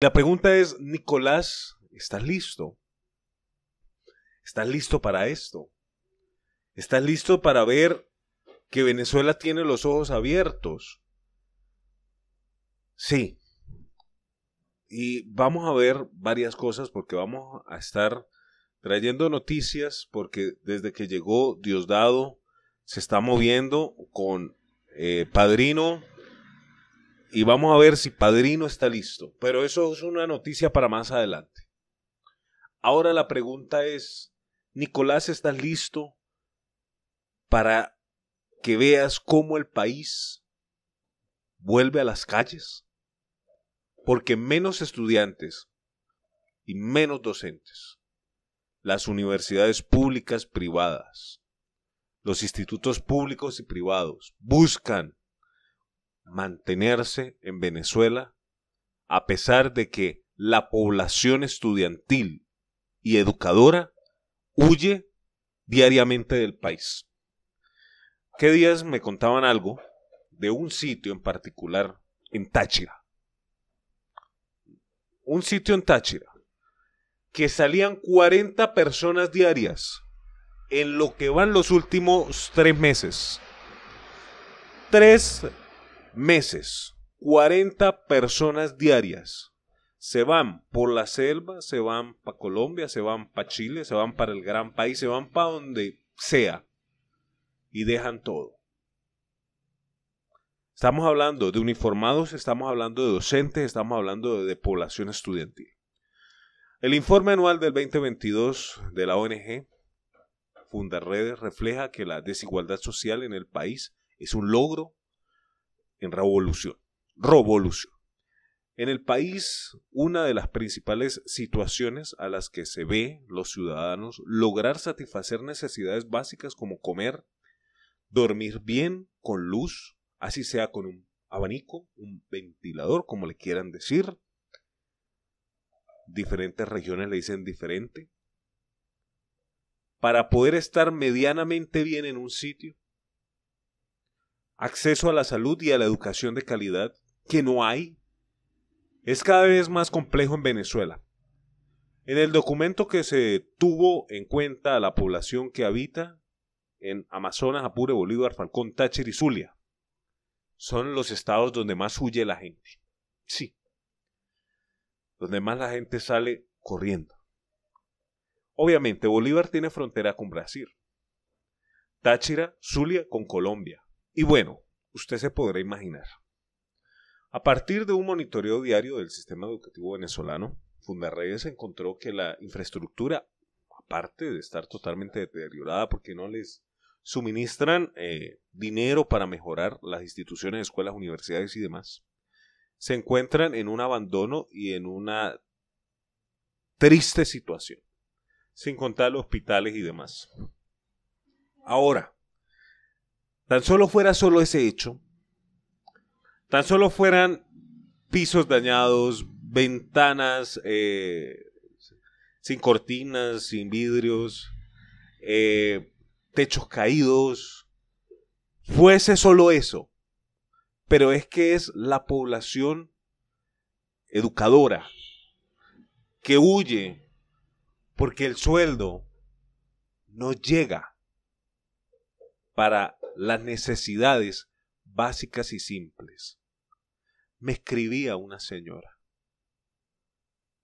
La pregunta es, Nicolás, ¿estás listo? ¿Estás listo para esto? ¿Estás listo para ver que Venezuela tiene los ojos abiertos? Sí. Y vamos a ver varias cosas porque vamos a estar trayendo noticias porque desde que llegó Diosdado se está moviendo con eh, Padrino, y vamos a ver si Padrino está listo. Pero eso es una noticia para más adelante. Ahora la pregunta es, Nicolás, ¿estás listo para que veas cómo el país vuelve a las calles? Porque menos estudiantes y menos docentes, las universidades públicas privadas, los institutos públicos y privados buscan mantenerse en Venezuela a pesar de que la población estudiantil y educadora huye diariamente del país. ¿Qué días me contaban algo de un sitio en particular en Táchira? Un sitio en Táchira que salían 40 personas diarias en lo que van los últimos tres meses. Tres meses, 40 personas diarias se van por la selva, se van para Colombia, se van para Chile, se van para el gran país, se van para donde sea y dejan todo. Estamos hablando de uniformados, estamos hablando de docentes, estamos hablando de, población estudiantil. El informe anual del 2022 de la ONG Fundarredes refleja que la desigualdad social en el país es un logro en revolución, revolución. En el país, una de las principales situaciones a las que se ve los ciudadanos lograr satisfacer necesidades básicas como comer, dormir bien, con luz, así sea con un abanico, un ventilador, como le quieran decir. Diferentes regiones le dicen diferente. Para poder estar medianamente bien en un sitio, acceso a la salud y a la educación de calidad que no hay, es cada vez más complejo en Venezuela. En el documento que se tuvo en cuenta a la población que habita en Amazonas, Apure, Bolívar, Falcón, Táchira y Zulia, son los estados donde más huye la gente. Sí. Donde más la gente sale corriendo. Obviamente, Bolívar tiene frontera con Brasil. Táchira, Zulia con Colombia. Y bueno, usted se podrá imaginar. A partir de un monitoreo diario del sistema educativo venezolano, Fundarredes encontró que la infraestructura, aparte de estar totalmente deteriorada porque no les suministran eh, dinero para mejorar las instituciones, escuelas, universidades y demás, se encuentran en un abandono y en una triste situación, sin contar los hospitales y demás. Ahora, tan solo fuera solo ese hecho, tan solo fueran pisos dañados, ventanas eh, sin cortinas, sin vidrios, eh, techos caídos, fuese solo eso. Pero es que es la población educadora que huye porque el sueldo no llega para las necesidades básicas y simples. Me escribía una señora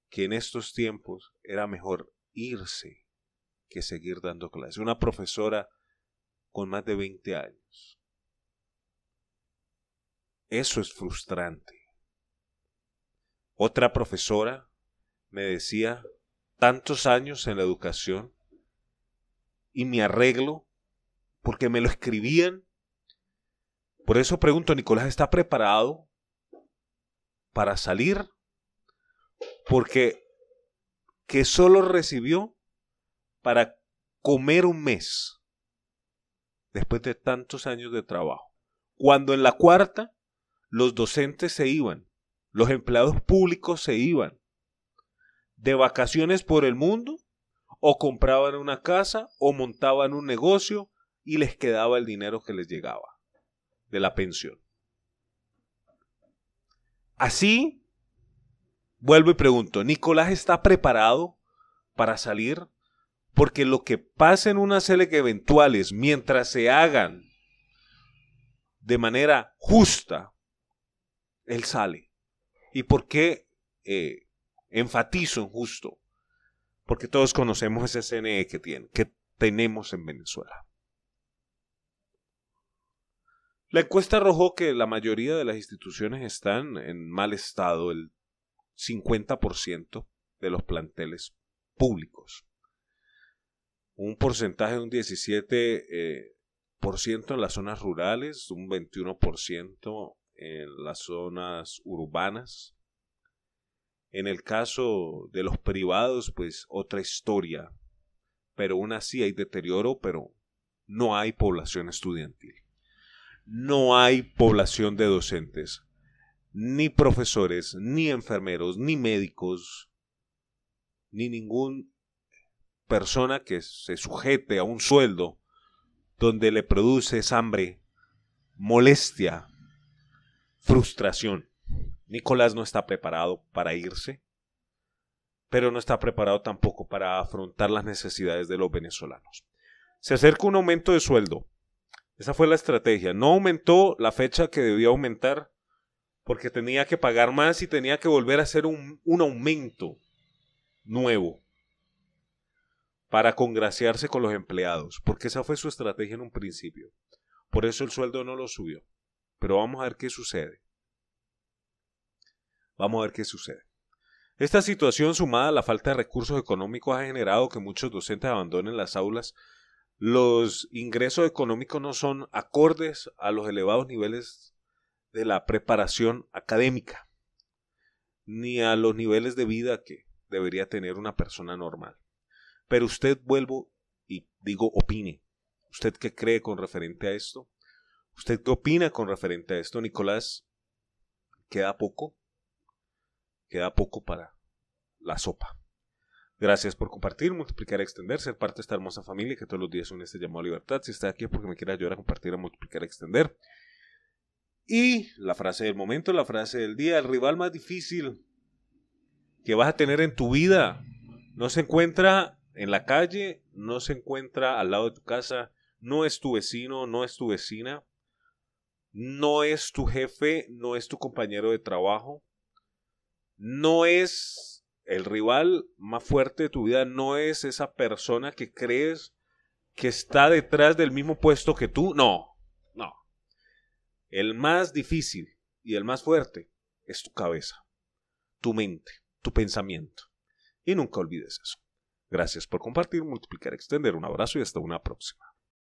que en estos tiempos era mejor irse que seguir dando clases. Una profesora con más de 20 años. Eso es frustrante. Otra profesora me decía, tantos años en la educación y mi arreglo porque me lo escribían. Por eso pregunto, Nicolás, ¿está preparado para salir? Porque que solo recibió para comer un mes después de tantos años de trabajo. Cuando en la cuarta los docentes se iban, los empleados públicos se iban de vacaciones por el mundo o compraban una casa o montaban un negocio y les quedaba el dinero que les llegaba de la pensión. Así, vuelvo y pregunto, ¿Nicolás está preparado para salir? Porque lo que pasa en unas eventuales, mientras se hagan de manera justa, él sale. ¿Y por qué eh, enfatizo en justo? Porque todos conocemos ese CNE que, tiene, que tenemos en Venezuela. La encuesta arrojó que la mayoría de las instituciones están en mal estado, el 50% de los planteles públicos. Un porcentaje de un 17% eh, en las zonas rurales, un 21% en las zonas urbanas. En el caso de los privados, pues otra historia, pero aún así hay deterioro, pero no hay población estudiantil no hay población de docentes, ni profesores, ni enfermeros, ni médicos, ni ninguna persona que se sujete a un sueldo donde le produce hambre, molestia, frustración. Nicolás no está preparado para irse, pero no está preparado tampoco para afrontar las necesidades de los venezolanos. Se acerca un aumento de sueldo, esa fue la estrategia. No aumentó la fecha que debía aumentar porque tenía que pagar más y tenía que volver a hacer un, un aumento nuevo para congraciarse con los empleados, porque esa fue su estrategia en un principio. Por eso el sueldo no lo subió. Pero vamos a ver qué sucede. Vamos a ver qué sucede. Esta situación sumada a la falta de recursos económicos ha generado que muchos docentes abandonen las aulas los ingresos económicos no son acordes a los elevados niveles de la preparación académica, ni a los niveles de vida que debería tener una persona normal. Pero usted vuelvo y digo, opine. ¿Usted qué cree con referente a esto? ¿Usted qué opina con referente a esto, Nicolás? ¿Queda poco? Queda poco para la sopa. Gracias por compartir, multiplicar, extender, ser parte de esta hermosa familia que todos los días une este llamado a libertad. Si está aquí es porque me quiere ayudar a compartir, a multiplicar, extender. Y la frase del momento, la frase del día, el rival más difícil que vas a tener en tu vida no se encuentra en la calle, no se encuentra al lado de tu casa, no es tu vecino, no es tu vecina, no es tu jefe, no es tu compañero de trabajo, no es el rival más fuerte de tu vida no es esa persona que crees que está detrás del mismo puesto que tú. No, no. El más difícil y el más fuerte es tu cabeza, tu mente, tu pensamiento. Y nunca olvides eso. Gracias por compartir, multiplicar, extender. Un abrazo y hasta una próxima.